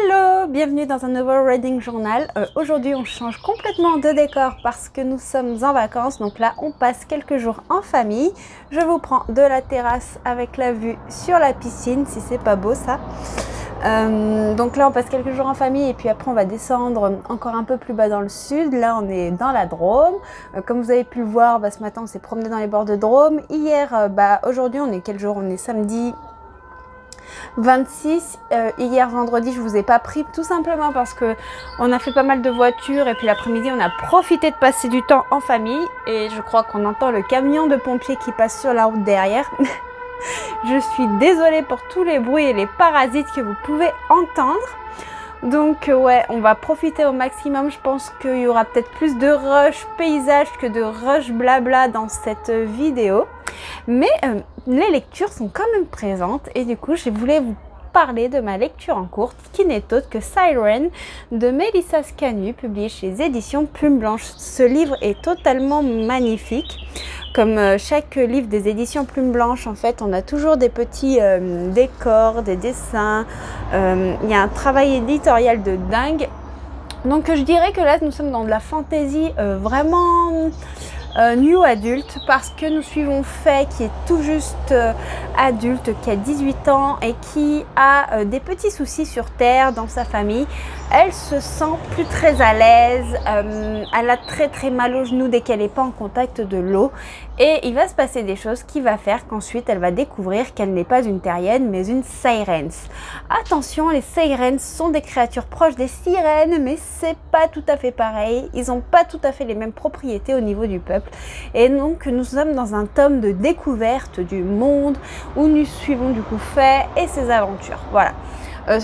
Hello, bienvenue dans un nouveau Reading Journal. Euh, aujourd'hui, on change complètement de décor parce que nous sommes en vacances. Donc là, on passe quelques jours en famille. Je vous prends de la terrasse avec la vue sur la piscine, si c'est pas beau ça. Euh, donc là, on passe quelques jours en famille et puis après, on va descendre encore un peu plus bas dans le sud. Là, on est dans la Drôme. Euh, comme vous avez pu le voir, bah, ce matin, on s'est promené dans les bords de Drôme. Hier, bah, aujourd'hui, on est quel jour On est samedi 26. Euh, hier vendredi, je vous ai pas pris tout simplement parce que on a fait pas mal de voitures et puis l'après-midi, on a profité de passer du temps en famille et je crois qu'on entend le camion de pompiers qui passe sur la route derrière. je suis désolée pour tous les bruits et les parasites que vous pouvez entendre. Donc euh, ouais, on va profiter au maximum. Je pense qu'il y aura peut-être plus de rush paysage que de rush blabla dans cette vidéo. Mais euh, les lectures sont quand même présentes et du coup, je voulais vous parler de ma lecture en courte qui n'est autre que Siren de Melissa Scanu, publiée chez Éditions Plume Blanche. Ce livre est totalement magnifique. Comme euh, chaque livre des éditions Plume Blanche, en fait, on a toujours des petits euh, décors, des dessins. Il y a un travail éditorial de dingue. Donc je dirais que là, nous sommes dans de la fantaisie vraiment euh, New adulte parce que nous suivons Faye qui est tout juste euh, adulte, qui a 18 ans et qui a euh, des petits soucis sur Terre dans sa famille. Elle se sent plus très à l'aise, euh, elle a très très mal au genou dès qu'elle n'est pas en contact de l'eau et il va se passer des choses qui va faire qu'ensuite elle va découvrir qu'elle n'est pas une terrienne mais une sirens. Attention, les sirens sont des créatures proches des sirènes mais c'est pas tout à fait pareil. Ils n'ont pas tout à fait les mêmes propriétés au niveau du peuple. Et donc nous sommes dans un tome de découverte du monde où nous suivons du coup Fay et ses aventures. Voilà. Euh,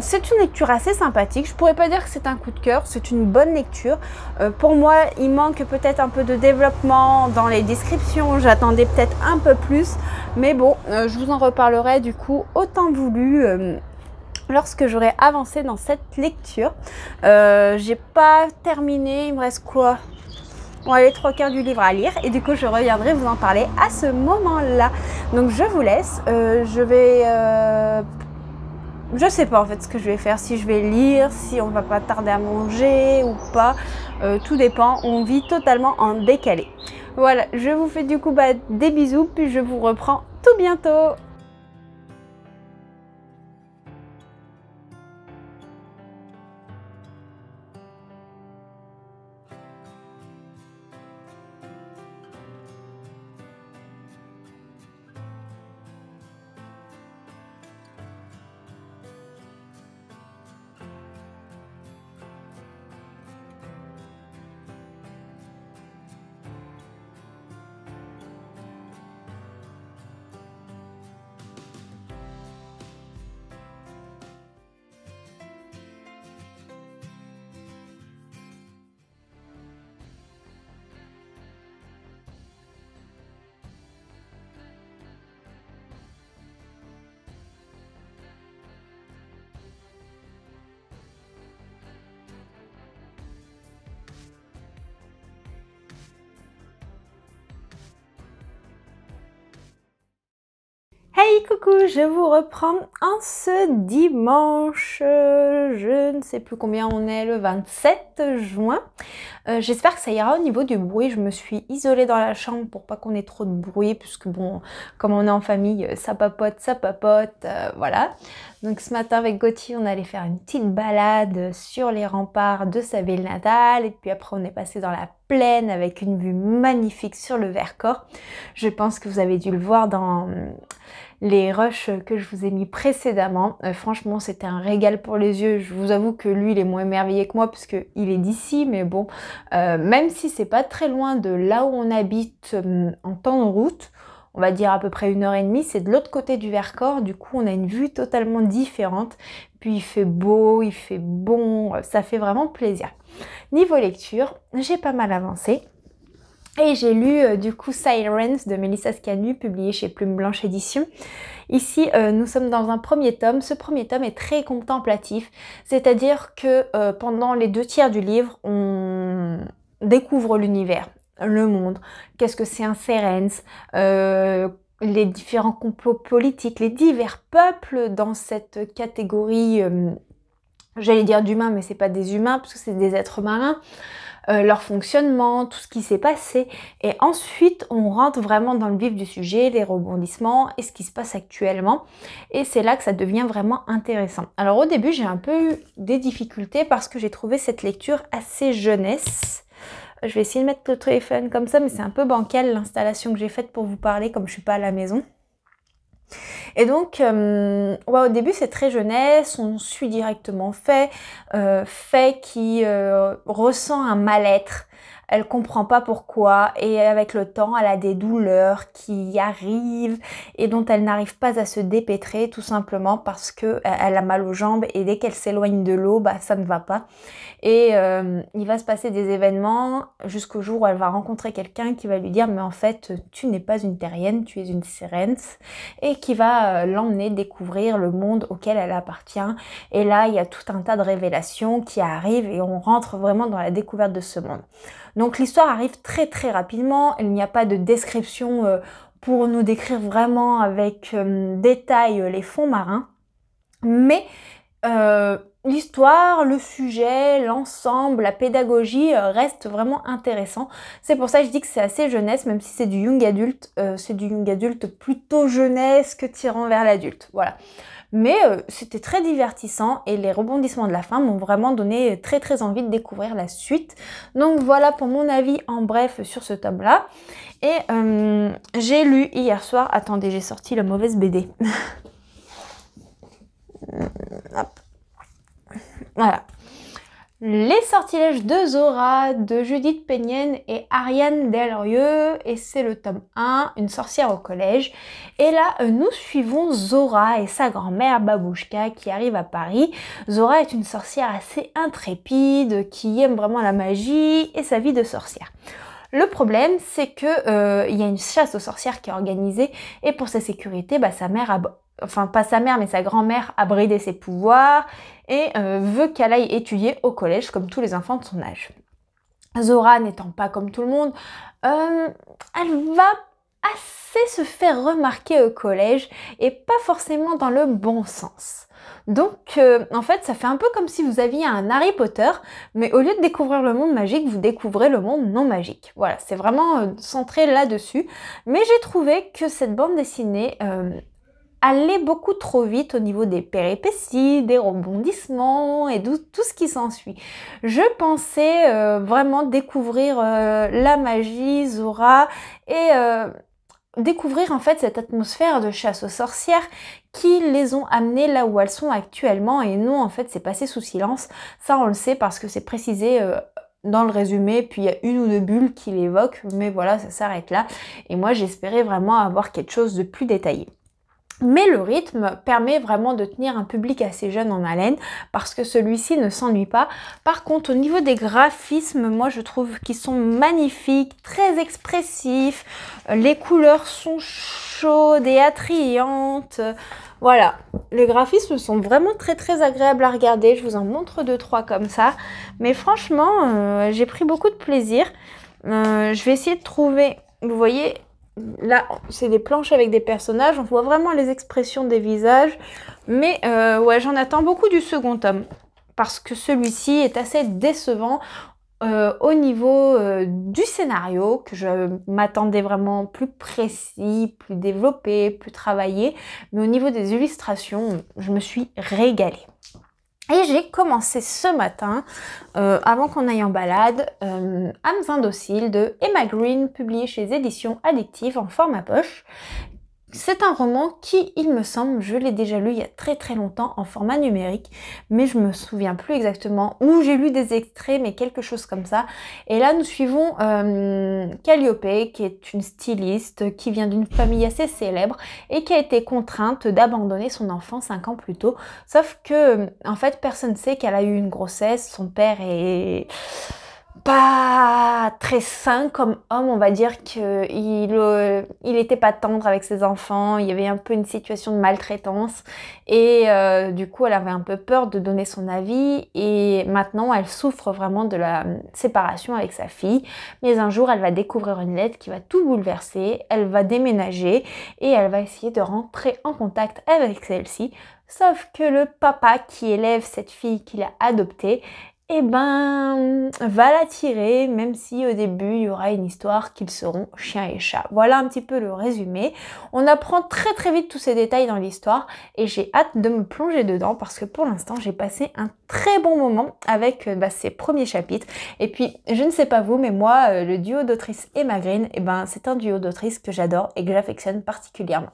c'est une lecture assez sympathique. Je pourrais pas dire que c'est un coup de cœur, c'est une bonne lecture. Euh, pour moi, il manque peut-être un peu de développement dans les descriptions. J'attendais peut-être un peu plus, mais bon, euh, je vous en reparlerai du coup autant voulu. Euh, lorsque j'aurai avancé dans cette lecture, j'ai pas terminé, il me reste quoi on les trois quarts du livre à lire et du coup je reviendrai vous en parler à ce moment-là. Donc je vous laisse, je vais je sais pas en fait ce que je vais faire, si je vais lire, si on va pas tarder à manger ou pas, euh, tout dépend, on vit totalement en décalé. Voilà, je vous fais du coup bah, des bisous, puis je vous reprends tout bientôt Hey coucou, je vous reprends en ce dimanche, je ne sais plus combien on est, le 27 juin. Euh, j'espère que ça ira au niveau du bruit, je me suis isolée dans la chambre pour pas qu'on ait trop de bruit, puisque bon, comme on est en famille, euh, ça papote, ça papote, euh, voilà. Donc ce matin avec Gauthier, on allait faire une petite balade sur les remparts de sa ville natale, et puis après on est passé dans la plaine avec une vue magnifique sur le Vercors. Je pense que vous avez dû le voir dans les rushs que je vous ai mis précédemment. Euh, franchement, c'était un régal pour les yeux. Je vous avoue que lui, il est moins émerveillé que moi parce il est d'ici, mais bon, euh, même si c'est pas très loin de là où on habite euh, en temps de route, on va dire à peu près une heure et demie, c'est de l'autre côté du Vercors, du coup on a une vue totalement différente, puis il fait beau, il fait bon, ça fait vraiment plaisir. Niveau lecture, j'ai pas mal avancé, et j'ai lu euh, du coup Sirens de Melissa Scanu, publié chez Plume Blanche Édition. Ici, euh, nous sommes dans un premier tome. Ce premier tome est très contemplatif, c'est-à-dire que euh, pendant les deux tiers du livre, on découvre l'univers, le monde, qu'est-ce que c'est un Sirens, les différents complots politiques, les divers peuples dans cette catégorie, j'allais dire d'humains, mais c'est pas des humains, parce que c'est des êtres marins. Euh, leur fonctionnement, tout ce qui s'est passé. Et ensuite, on rentre vraiment dans le vif du sujet, les rebondissements et ce qui se passe actuellement. Et c'est là que ça devient vraiment intéressant. Alors au début, j'ai un peu eu des difficultés parce que j'ai trouvé cette lecture assez jeunesse. Je vais essayer de mettre le téléphone comme ça, mais c'est un peu bancal l'installation que j'ai faite pour vous parler comme je suis pas à la maison. Et donc, euh, au début, c'est très jeunesse, on suit directement fait, euh, fait qui euh, ressent un mal-être, elle comprend pas pourquoi et avec le temps elle a des douleurs qui arrivent et dont elle n'arrive pas à se dépêtrer tout simplement parce que euh, elle a mal aux jambes et dès qu'elle s'éloigne de l'eau bah ça ne va pas et euh, il va se passer des événements jusqu'au jour où elle va rencontrer quelqu'un qui va lui dire mais en fait tu n'es pas une terrienne tu es une sirène et qui va euh, l'emmener découvrir le monde auquel elle appartient et là il y a tout un tas de révélations qui arrivent et on rentre vraiment dans la découverte de ce monde. Donc l'histoire arrive très très rapidement, il n'y a pas de description euh, pour nous décrire vraiment avec euh, détail euh, les fonds marins, mais l'histoire, le sujet, l'ensemble, la pédagogie reste vraiment intéressant. C'est pour ça que je dis que c'est assez jeunesse, même si c'est du young adulte, c'est du young adulte plutôt jeunesse que tirant vers l'adulte. Voilà. Mais euh, c'était très divertissant et les rebondissements de la fin m'ont vraiment donné euh, très très envie de découvrir la suite. Donc voilà pour mon avis en bref sur ce tome-là. Et euh, j'ai lu hier soir, attendez j'ai sorti la mauvaise BD. Voilà. Les sortilèges de Zora de Judith Pénienne et Ariane Delrieux, et c'est le tome 1, Une sorcière au collège. Et là, euh, nous suivons Zora et sa grand-mère Babouchka qui arrive à Paris. Zora est une sorcière assez intrépide, qui aime vraiment la magie et sa vie de sorcière. Le problème, c'est que euh, il y a une chasse aux sorcières qui est organisée et pour sa sécurité, bah, sa mère a enfin pas sa mère, mais sa grand-mère a bridé ses pouvoirs et euh, veut qu'elle aille étudier au collège comme tous les enfants de son âge. Zora n'étant pas comme tout le monde, euh, elle va assez se faire remarquer au collège et pas forcément dans le bon sens. Donc euh, en fait ça fait un peu comme si vous aviez un Harry Potter, mais au lieu de découvrir le monde magique, vous découvrez le monde non magique. Voilà, c'est vraiment centré là-dessus. Mais j'ai trouvé que cette bande dessinée aller beaucoup trop vite au niveau des péripéties, des rebondissements et tout, ce qui s'ensuit. Je pensais euh, vraiment découvrir euh, la magie, Zora et euh, découvrir en fait cette atmosphère de chasse aux sorcières qui les ont amenées là où elles sont actuellement et non en fait c'est passé sous silence. Ça on le sait parce que c'est précisé dans le résumé, puis il y a une ou deux bulles qui l'évoquent, mais voilà, ça s'arrête là. Et moi, j'espérais vraiment avoir quelque chose de plus détaillé. Mais le rythme permet vraiment de tenir un public assez jeune en haleine parce que celui-ci ne s'ennuie pas. Par contre, au niveau des graphismes, moi je trouve qu'ils sont magnifiques, très expressifs. Les couleurs sont chaudes et attrayantes. Voilà, les graphismes sont vraiment très très agréables à regarder. Je vous en montre deux trois comme ça. Mais franchement, euh, j'ai pris beaucoup de plaisir. Euh, je vais essayer de trouver, vous voyez, là, c'est des planches avec des personnages, on voit vraiment les expressions des visages. Mais euh, ouais, j'en attends beaucoup du second tome, parce que celui-ci est assez décevant euh, au niveau euh, du scénario, que je m'attendais vraiment plus précis, plus développé, plus travaillé. Mais au niveau des illustrations, je me suis régalée. Et j'ai commencé ce matin, euh, avant qu'on aille en balade, euh, indociles" de Emma Green, publié chez Éditions Addictives en format poche. C'est un roman qui, il me semble, je l'ai déjà lu il y a très très longtemps en format numérique, mais je me souviens plus exactement où j'ai lu des extraits, mais quelque chose comme ça. Et là, nous suivons euh, Calliope, qui est une styliste qui vient d'une famille assez célèbre et qui a été contrainte d'abandonner son enfant 5 ans plus tôt. Sauf que, en fait, personne ne sait qu'elle a eu une grossesse, son père est pas très sain comme homme, on va dire qu'il n'était euh, il était pas tendre avec ses enfants, il y avait un peu une situation de maltraitance et euh, du coup elle avait un peu peur de donner son avis et maintenant elle souffre vraiment de la euh, séparation avec sa fille. Mais un jour elle va découvrir une lettre qui va tout bouleverser, elle va déménager et elle va essayer de rentrer en contact avec celle-ci Sauf que le papa qui élève cette fille qu'il a adoptée eh ben, va l'attirer, même si au début, il y aura une histoire qu'ils seront chien et chat. Voilà un petit peu le résumé. On apprend très très vite tous ces détails dans l'histoire et j'ai hâte de me plonger dedans parce que pour l'instant, j'ai passé un très bon moment avec euh, bah, ses premiers chapitres. Et puis, je ne sais pas vous, mais moi, euh, le duo d'autrice et Green, eh ben, c'est un duo d'autrice que j'adore et que j'affectionne particulièrement.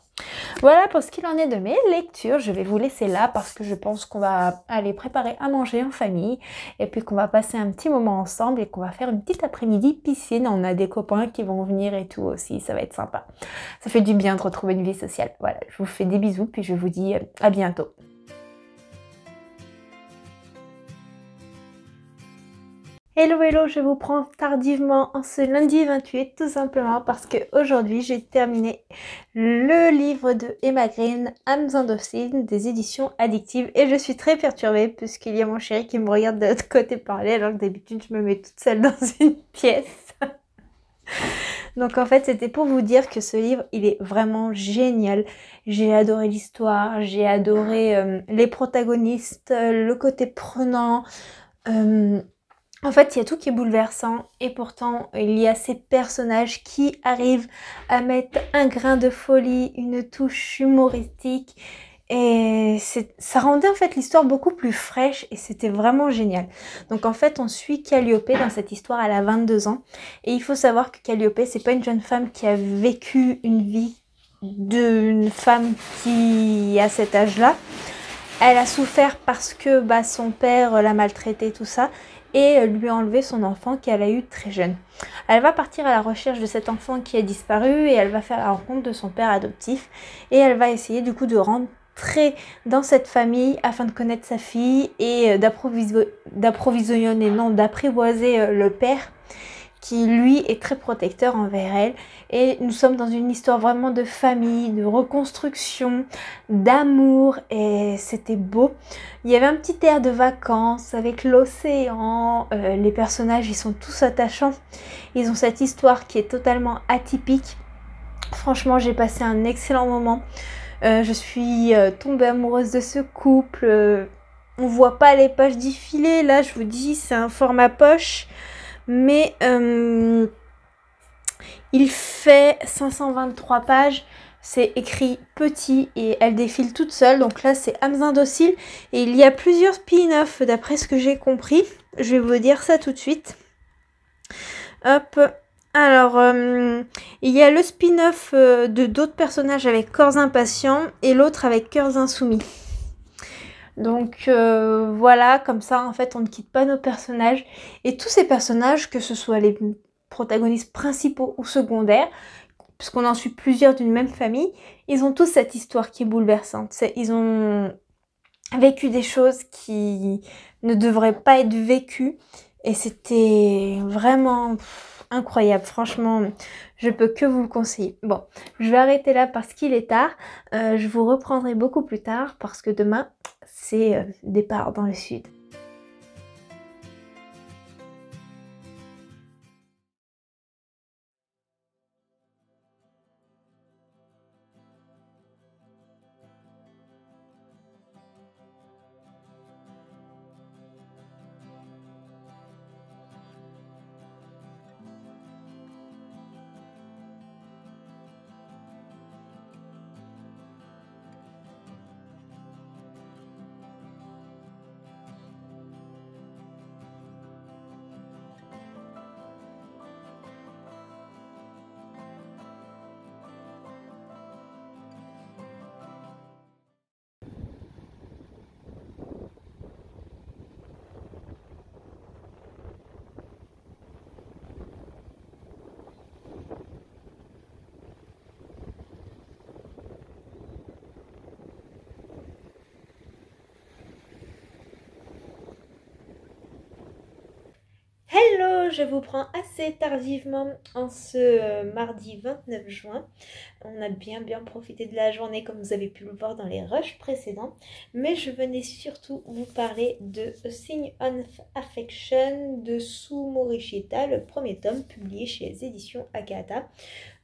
Voilà pour ce qu'il en est de mes lectures. Je vais vous laisser là parce que je pense qu'on va aller préparer à manger en famille et puis qu'on va passer un petit moment ensemble et qu'on va faire une petite après-midi piscine. On a des copains qui vont venir et tout aussi. Ça va être sympa. Ça fait du bien de retrouver une vie sociale. Voilà, je vous fais des bisous puis je vous dis euh, à bientôt. Hello hello, je vous prends tardivement en ce lundi 28 tout simplement parce que aujourd'hui j'ai terminé le livre de Emma Green, Âmes des éditions addictives et je suis très perturbée puisqu'il y a mon chéri qui me regarde de l'autre côté parler alors que d'habitude je me mets toute seule dans une pièce. Donc en fait c'était pour vous dire que ce livre il est vraiment génial. J'ai adoré l'histoire, j'ai adoré euh, les protagonistes, euh, le côté prenant. Euh, en fait, il y a tout qui est bouleversant et pourtant, il y a ces personnages qui arrivent à mettre un grain de folie, une touche humoristique et ça rendait en fait l'histoire beaucoup plus fraîche et c'était vraiment génial. Donc en fait, on suit Calliope dans cette histoire, elle a 22 ans et il faut savoir que Calliope, c'est pas une jeune femme qui a vécu une vie d'une femme qui a cet âge-là. Elle a souffert parce que bah, son père l'a maltraitée, tout ça et lui enlever son enfant qu'elle a eu très jeune. Elle va partir à la recherche de cet enfant qui a disparu et elle va faire la rencontre de son père adoptif et elle va essayer du coup de rentrer dans cette famille afin de connaître sa fille et euh, d'approvisionner, non, d'apprivoiser euh, le père qui lui est très protecteur envers elle. Et nous sommes dans une histoire vraiment de famille, de reconstruction, d'amour, et c'était beau. Il y avait un petit air de vacances avec l'océan, euh, les personnages ils sont tous attachants, ils ont cette histoire qui est totalement atypique. Franchement j'ai passé un excellent moment. Euh, je suis euh, tombée amoureuse de ce couple. on voit pas les pages défiler là, je vous dis, c'est un format poche mais euh, il fait 523 pages. C'est écrit petit et elle défile toute seule. Donc là, c'est âmes Docile. Et il y a plusieurs spin-offs d'après ce que j'ai compris. Je vais vous dire ça tout de suite. Hop. Alors, euh, il y a le spin-off euh, de d'autres personnages avec Corps impatients et l'autre avec Cœurs Insoumis. Donc euh, voilà, comme ça en fait on ne quitte pas nos personnages. Et tous ces personnages, que ce soit les protagonistes principaux ou secondaires, puisqu'on en suit plusieurs d'une même famille, ils ont tous cette histoire qui est bouleversante. ils ont vécu des choses qui ne devraient pas être vécues. Et c'était vraiment incroyable. Franchement, je peux que vous le conseiller. Bon, je vais arrêter là parce qu'il est tard. Euh, je vous reprendrai beaucoup plus tard parce que demain, c'est euh, départ dans le sud. je vous prends assez tardivement en ce euh, mardi 29 juin. On a bien bien profité de la journée comme vous avez pu le voir dans les rushs précédents. Mais je venais surtout vous parler de Sign of Affection de Sou Morishita, le premier tome publié chez les éditions Akata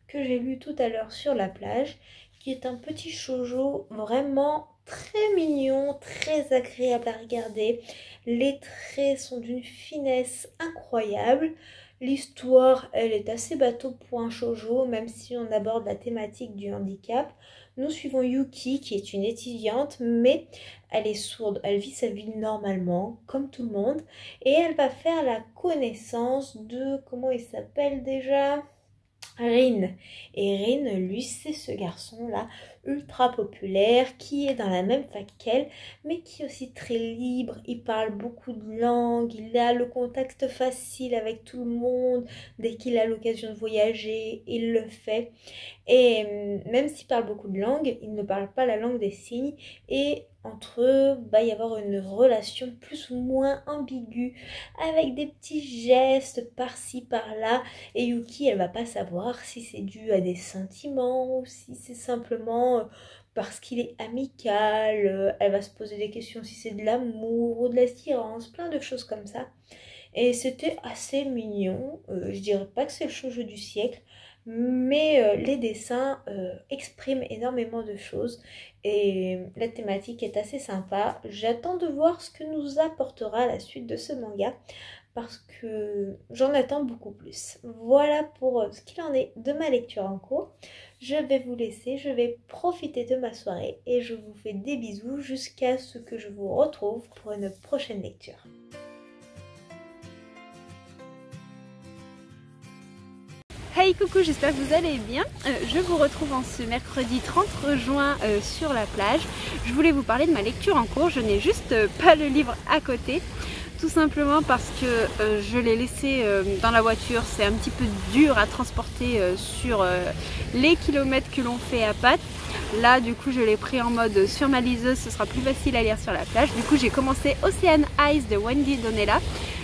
que j'ai lu tout à l'heure sur la plage qui est un petit shoujo vraiment très mignon, très agréable à regarder. Les traits sont d'une finesse incroyable. L'histoire, elle est assez bateau pour un shoujo, même si on aborde la thématique du handicap. Nous suivons Yuki, qui est une étudiante, mais elle est sourde. Elle vit sa vie normalement, comme tout le monde, et elle va faire la connaissance de comment il s'appelle déjà Rin. Et Rin, lui, c'est ce garçon-là, ultra populaire, qui est dans la même fac qu'elle, mais qui est aussi très libre. Il parle beaucoup de langues, il a le contact facile avec tout le monde. Dès qu'il a l'occasion de voyager, il le fait. Et hum, même s'il parle beaucoup de langues, il ne parle pas la langue des signes. Et entre eux, va y avoir une relation plus ou moins ambiguë, avec des petits gestes par-ci par-là, et Yuki, elle va pas savoir si c'est dû à des sentiments ou si c'est simplement euh, parce qu'il est amical, euh, elle va se poser des questions si c'est de l'amour ou de l'assurance, plein de choses comme ça. Et c'était assez mignon, euh, je dirais pas que c'est le show-jeu du siècle, mais les dessins expriment énormément de choses et la thématique est assez sympa. J'attends de voir ce que nous apportera la suite de ce manga parce que j'en attends beaucoup plus. Voilà pour euh, ce qu'il en est de ma lecture en cours. Je vais vous laisser, je vais profiter de ma soirée et je vous fais des bisous jusqu'à ce que je vous retrouve pour une prochaine lecture. Hey coucou, j'espère que vous allez bien. Euh, je vous retrouve en ce mercredi 30 juin euh, sur la plage. Je voulais vous parler de ma lecture en cours, je n'ai juste euh, pas le livre à côté. Tout simplement parce que je l'ai laissé dans la voiture, c'est un petit peu dur à transporter sur les kilomètres que l'on fait à pattes. Là du coup je l'ai pris en mode sur ma liseuse, ce sera plus facile à lire sur la plage. Du coup j'ai commencé Ocean Eyes de Wendy Donella.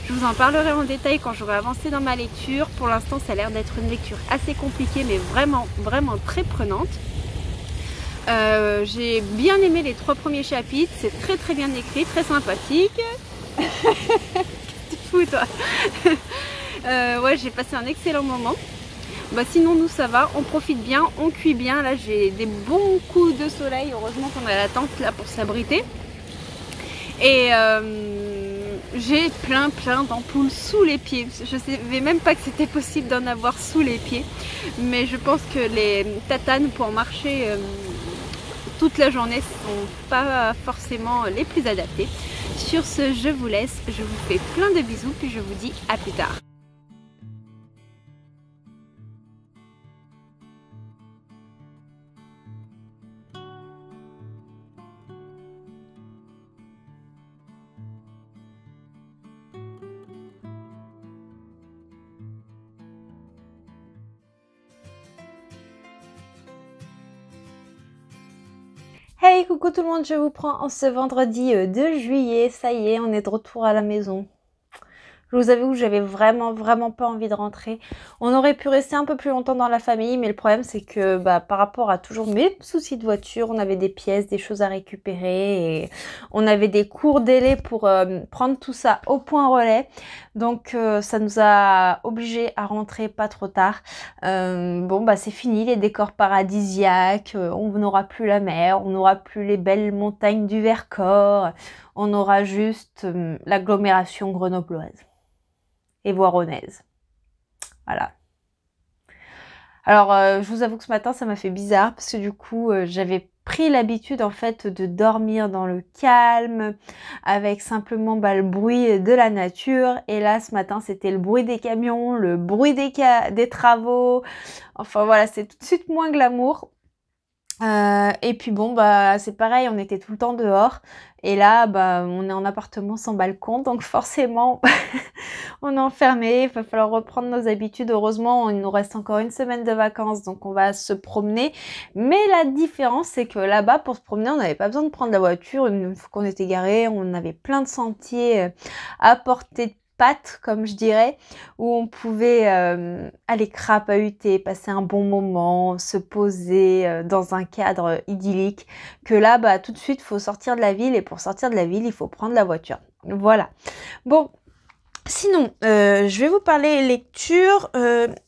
Je vous en parlerai en détail quand j'aurai avancé dans ma lecture. Pour l'instant, ça a l'air d'être une lecture assez compliquée, mais vraiment, vraiment très prenante. Euh, j'ai bien aimé les trois premiers chapitres, c'est très très bien écrit, très sympathique. tu fous toi euh, Ouais, j'ai passé un excellent moment. Bah, sinon nous ça va, on profite bien, on cuit bien. Là j'ai des bons coups de soleil, heureusement qu'on a la tente là pour s'abriter. Et euh, j'ai plein plein d'ampoules sous les pieds. Je ne savais même pas que c'était possible d'en avoir sous les pieds. Mais je pense que les tatanes pour marcher euh, toute la journée sont pas forcément les plus adaptées. Sur ce, je vous laisse. Je vous fais plein de bisous puis je vous dis à plus tard. coucou tout le monde, je vous prends en ce vendredi 2 euh, juillet. Ça y est, on est de retour à la maison. Je vous avoue j'avais vraiment, vraiment pas envie de rentrer. On aurait pu rester un peu plus longtemps dans la famille, mais le problème, c'est que bah, par rapport à toujours mes soucis de voiture, on avait des pièces, des choses à récupérer, et on avait des courts délais pour euh, prendre tout ça au point relais. Donc, euh, ça nous a obligés à rentrer pas trop tard. Euh, bon, bah, c'est fini, les décors paradisiaques, on n'aura plus la mer, on n'aura plus les belles montagnes du Vercors, on aura juste l'agglomération grenobloise et voironnaise. Voilà. Alors, euh, je vous avoue que ce matin, ça m'a fait bizarre parce que du coup, euh, j'avais pris l'habitude en fait de dormir dans le calme avec simplement bah, le bruit de la nature et là ce matin c'était le bruit des camions, le bruit des, des travaux enfin voilà c'est tout de suite moins glamour euh, et puis bon, bah, c'est pareil, on était tout le temps dehors. Et là, bah, on est en appartement sans balcon, donc forcément, on est enfermé. Il va falloir reprendre nos habitudes. Heureusement, il nous reste encore une semaine de vacances, donc on va se promener. Mais la différence, c'est que là-bas, pour se promener, on n'avait pas besoin de prendre la voiture. Une qu'on était garé, on avait plein de sentiers euh, à porter patte comme je dirais, où on pouvait euh, aller crapahuter, passer un bon moment, se poser euh, dans un cadre idyllique, que là, bah, tout de suite, faut sortir de la ville, et pour sortir de la ville, il faut prendre la voiture. Voilà. Bon, Sinon, euh, je vais vous parler lecture.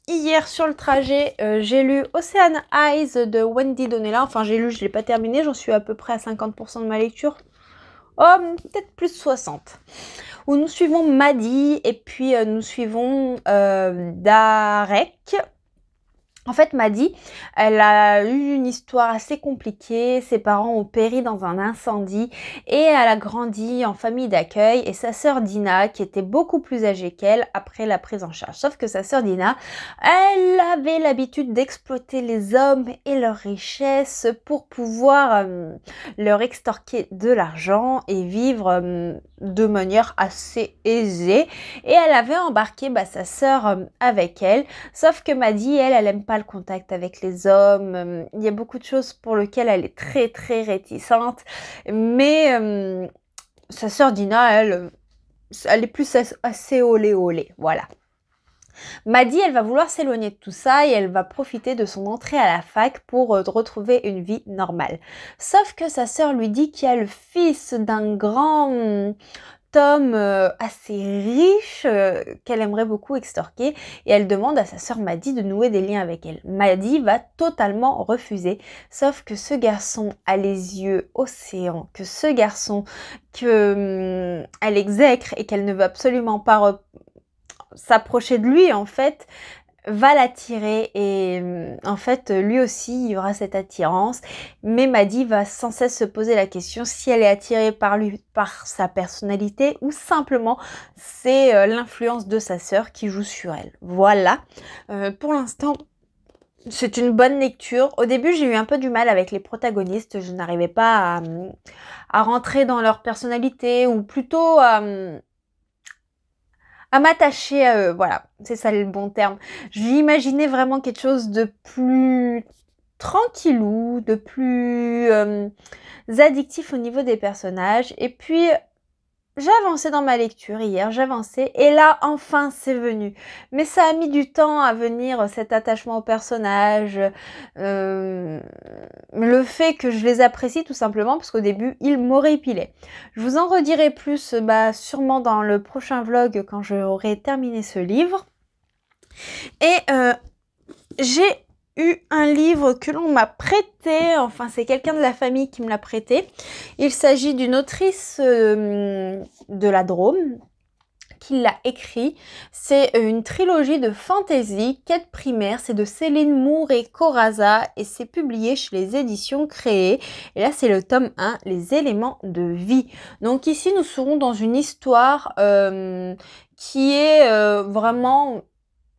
hier sur le trajet, j'ai lu Ocean Eyes de Wendy Donella, Enfin, j'ai lu, je ne l'ai pas terminé, j'en suis à peu près à 50% de ma lecture. Oh, peut-être plus 60 où nous suivons Madi et puis euh, nous suivons euh, Darek en fait, Maddy, elle a eu une histoire assez compliquée. Ses parents ont péri dans un incendie et elle a grandi en famille d'accueil. Et sa sœur Dina, qui était beaucoup plus âgée qu'elle, après la prise en charge. Sauf que sa sœur Dina, elle avait l'habitude d'exploiter les hommes et leurs richesses pour pouvoir euh, leur extorquer de l'argent et vivre euh, de manière assez aisée. Et elle avait embarqué bah, sa sœur euh, avec elle. Sauf que Maddy, elle, elle aime pas contact avec les hommes. Euh, il y a beaucoup de choses pour lesquelles elle est très très réticente. Mais euh, sa soeur Dina, elle, euh, elle est plus assez olé olé. Voilà. Maddy, elle va vouloir s'éloigner de tout ça et elle va profiter de son entrée à la fac pour retrouver une vie normale. Sauf que sa soeur lui dit qu'il y a le fils d'un grand, homme euh, assez riche euh, qu'elle aimerait beaucoup extorquer et elle demande à sa sœur Maddy de nouer des liens avec elle. Maddy va totalement refuser, sauf que ce garçon a les yeux océans, que ce garçon que hum, elle exècre et qu'elle ne veut absolument pas s'approcher de lui en fait, va l'attirer et hum, en fait lui aussi il y aura cette attirance mais Maddy va sans cesse se poser la question si elle est attirée par lui par sa personnalité ou simplement c'est euh, l'influence de sa sœur qui joue sur elle voilà euh, pour l'instant c'est une bonne lecture. Au début, j'ai eu un peu du mal avec les protagonistes. Je n'arrivais pas à, hum, à, rentrer dans leur personnalité ou plutôt à, hum, à m'attacher à eux. Voilà, c'est ça le bon terme. J'imaginais vraiment quelque chose de plus tranquillou, de plus euh, addictif au niveau des personnages. Et puis avancé dans ma lecture hier, j'avançais et là enfin c'est venu. Mais ça a mis du temps à venir cet attachement au personnage, euh, le fait que je les apprécie tout simplement parce qu'au début ils m'auraient épilé Je vous en redirai plus bah, sûrement dans le prochain vlog quand j'aurai terminé ce livre. Et euh, j'ai un livre que l'on m'a prêté, enfin c'est quelqu'un de la famille qui me l'a prêté. Il s'agit d'une autrice euh, de la Drôme qui l'a écrit. C'est une trilogie de fantasy, quête primaire, c'est de Céline mouret et Coraza et c'est publié chez les éditions créées. Et là c'est le tome 1, les éléments de vie. Donc ici nous serons dans une histoire euh, qui est euh, vraiment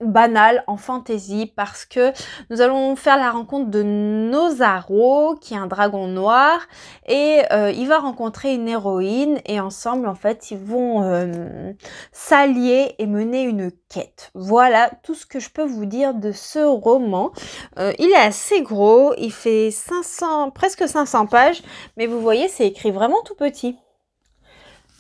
banal en fantasy parce que nous allons faire la rencontre de Nosaro qui est un dragon noir et euh, il va rencontrer une héroïne et ensemble en fait ils vont euh, s'allier et mener une quête. Voilà tout ce que je peux vous dire de ce roman. Euh, il est assez gros, il fait 500 presque 500 pages mais vous voyez c'est écrit vraiment tout petit.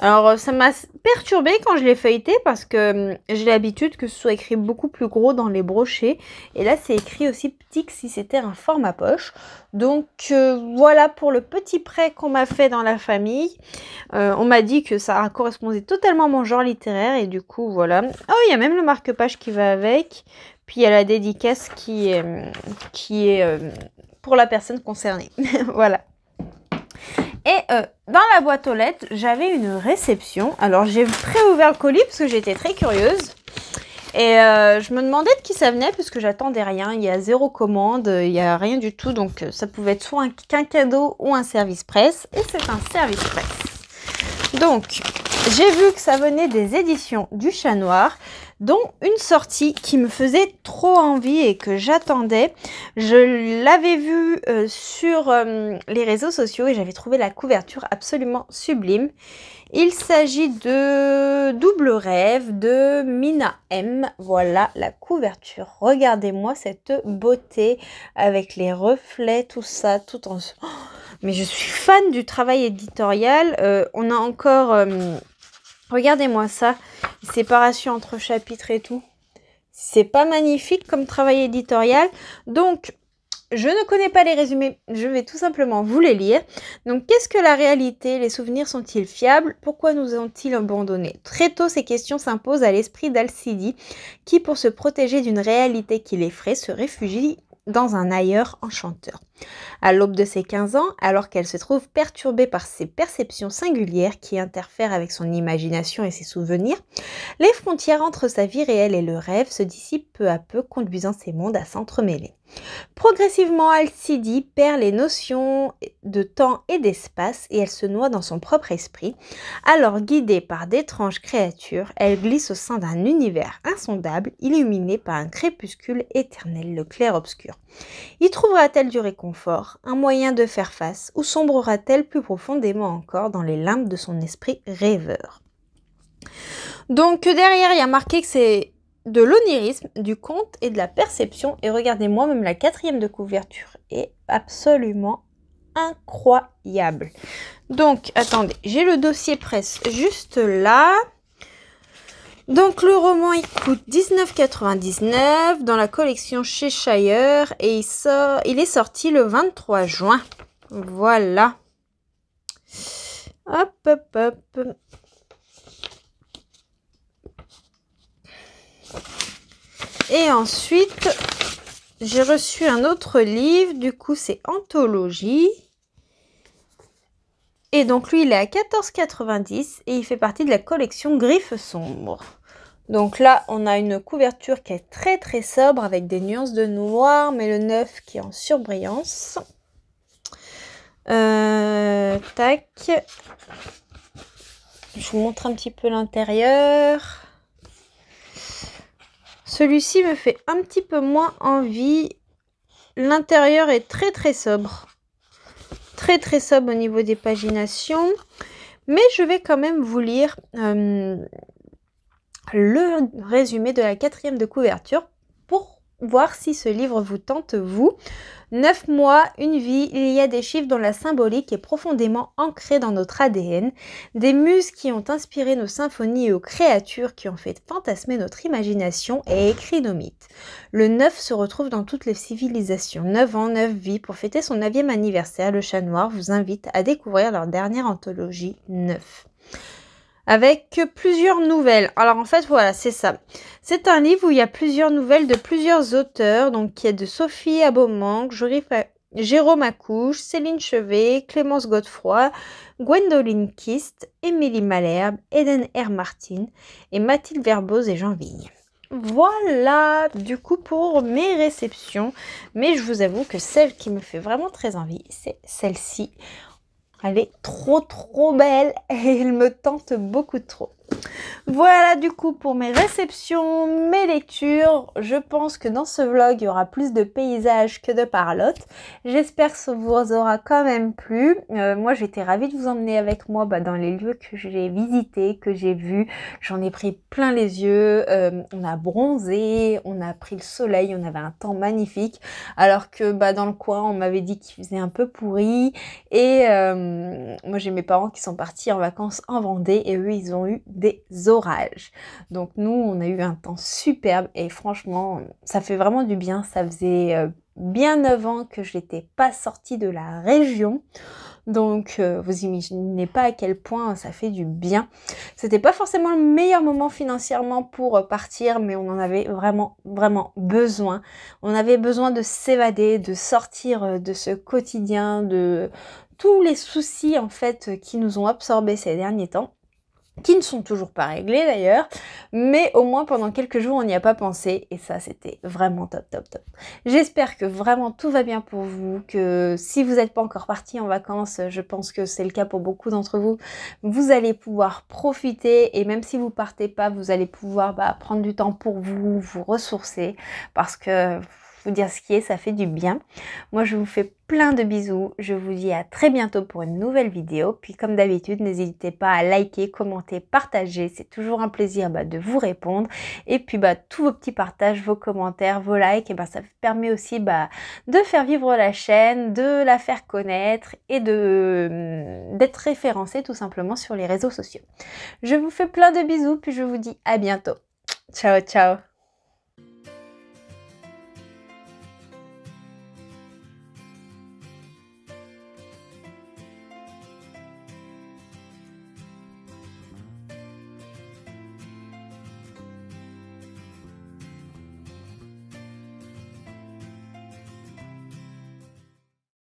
Alors, euh, ça m'a perturbée quand je l'ai feuilleté parce que hum, j'ai l'habitude que ce soit écrit beaucoup plus gros dans les brochets. Et là, c'est écrit aussi petit que si c'était un format poche. Donc, euh, voilà pour le petit prêt qu'on m'a fait dans la famille. Euh, on m'a dit que ça correspondait totalement à mon genre littéraire. Et du coup, voilà. Oh, il y a même le marque-page qui va avec. Puis, il y a la dédicace qui est, hum, qui est pour la personne concernée. voilà. Et euh, dans la boîte aux lettres, j'avais une réception. Alors j'ai préouvert le colis parce que j'étais très curieuse. Et euh, je me demandais de qui ça venait parce que j'attendais rien. Il y a zéro commande, il n'y a rien du tout. Donc euh, ça pouvait être soit un, qu'un cadeau ou un service presse. Et c'est un service presse. Donc j'ai vu que ça venait des éditions du Chat Noir dont une sortie qui me faisait trop envie et que j'attendais. Je l'avais vue euh, sur euh, les réseaux sociaux et j'avais trouvé la couverture absolument sublime. Il s'agit de Double Rêve de Mina M. Voilà la couverture. Regardez-moi cette beauté avec les reflets, tout ça, tout en... Oh, mais je suis fan du travail éditorial. Euh, on a encore... Regardez-moi ça, séparation entre chapitres et tout. C'est pas magnifique comme travail éditorial. Donc, je ne connais pas les résumés, je vais tout simplement vous les lire. Donc, qu'est-ce que la réalité Les souvenirs sont-ils fiables Pourquoi nous ont-ils abandonnés Très tôt, ces questions s'imposent à l'esprit d'Alcidi, qui, pour se protéger d'une réalité qui l'effraie, se réfugie dans un ailleurs enchanteur. À l'aube de ses 15 ans, alors qu'elle se trouve perturbée par ses perceptions singulières qui interfèrent avec son imagination et ses souvenirs, les frontières entre sa vie réelle et le rêve se dissipent peu à peu, conduisant ces mondes à s'entremêler. Progressivement, Alcidi perd les notions de temps et d'espace et elle se noie dans son propre esprit. Alors, guidée par d'étranges créatures, elle glisse au sein d'un univers insondable, illuminé par un crépuscule éternel, le clair-obscur. Y trouvera-t-elle du réconfort un moyen de faire face, ou sombrera-t-elle plus profondément encore dans les limbes de son esprit rêveur Donc derrière, il y a marqué que c'est de l'onirisme, du conte et de la perception. Et regardez-moi, même la quatrième de couverture est absolument incroyable. Donc, attendez, j'ai le dossier presse juste là. Donc le roman il coûte 19,99 dans la collection chez Shire et il, il est sorti le 23 juin. Voilà. Hop, hop, hop. Et ensuite, j'ai reçu un autre livre. Du coup, c'est Anthologie. Et donc, lui, il est à 14,90 et il fait partie de la collection Griffes Sombres. Donc là, on a une couverture qui est très très sobre avec des nuances de noir, mais le neuf qui est en surbrillance. Euh, tac. Je vous montre un petit peu l'intérieur. Celui-ci me fait un petit peu moins envie. L'intérieur est très très sobre. Très très sobre au niveau des paginations. Mais je vais quand même vous lire euh, le résumé de la quatrième de couverture pour voir si ce livre vous tente, vous. Neuf mois, une vie, il y a des chiffres dont la symbolique est profondément ancrée dans notre ADN, des muses qui ont inspiré nos symphonies et aux créatures qui ont fait fantasmer notre imagination et écrit nos mythes. Le 9 se retrouve dans toutes les civilisations. Neuf ans, neuf vies, pour fêter son 9 anniversaire, le chat noir vous invite à découvrir leur dernière anthologie 9 avec plusieurs nouvelles. Alors en fait voilà, c'est ça. C'est un livre où il y a plusieurs nouvelles de plusieurs auteurs, donc qui est de Sophie Abomang, Jérôme Accouche, Céline Chevet, Clémence Godefroy, Gwendoline Kist, Émilie Malherbe, Eden R. Martin et Mathilde Verbose et Jean Vigne. Voilà du coup pour mes réceptions, mais je vous avoue que celle qui me fait vraiment très envie, c'est celle-ci. Elle est trop trop belle et elle me tente beaucoup trop. Voilà du coup pour mes réceptions, mes lectures. Je pense que dans ce vlog, il y aura plus de paysages que de parlotte. J'espère que ça vous aura quand même plu. Euh, moi, j'étais ravie de vous emmener avec moi bah, dans les lieux que j'ai visités, que j'ai vus. J'en ai pris plein les yeux. Euh, on a bronzé, on a pris le soleil, on avait un temps magnifique. Alors que bah, dans le coin, on m'avait dit qu'il faisait un peu pourri. Et euh, moi, j'ai mes parents qui sont partis en vacances en Vendée et eux, ils ont eu des orages. Donc nous, on a eu un temps superbe et franchement, ça fait vraiment du bien. Ça faisait euh, bien 9 ans que je n'étais pas sortie de la région. Donc euh, vous imaginez pas à quel point ça fait du bien. C'était pas forcément le meilleur moment financièrement pour euh, partir, mais on en avait vraiment vraiment besoin. On avait besoin de s'évader, de sortir de ce quotidien, de tous les soucis en fait qui nous ont absorbés ces derniers temps qui ne sont toujours pas réglés d'ailleurs, mais au moins pendant quelques jours on n'y a pas pensé et ça c'était vraiment top top top. J'espère que vraiment tout va bien pour vous, que si vous n'êtes pas encore parti en vacances, je pense que c'est le cas pour beaucoup d'entre vous, vous allez pouvoir profiter et même si vous partez pas, vous allez pouvoir bah, prendre du temps pour vous, vous ressourcer parce que vous dire ce qui est, ça fait du bien. Moi, je vous fais plein de bisous. Je vous dis à très bientôt pour une nouvelle vidéo. Puis, comme d'habitude, n'hésitez pas à liker, commenter, partager. C'est toujours un plaisir bah, de vous répondre. Et puis, bah, tous vos petits partages, vos commentaires, vos likes, et bah, ça permet aussi bah, de faire vivre la chaîne, de la faire connaître et de hum, d'être référencé tout simplement sur les réseaux sociaux. Je vous fais plein de bisous, puis je vous dis à bientôt. Ciao, ciao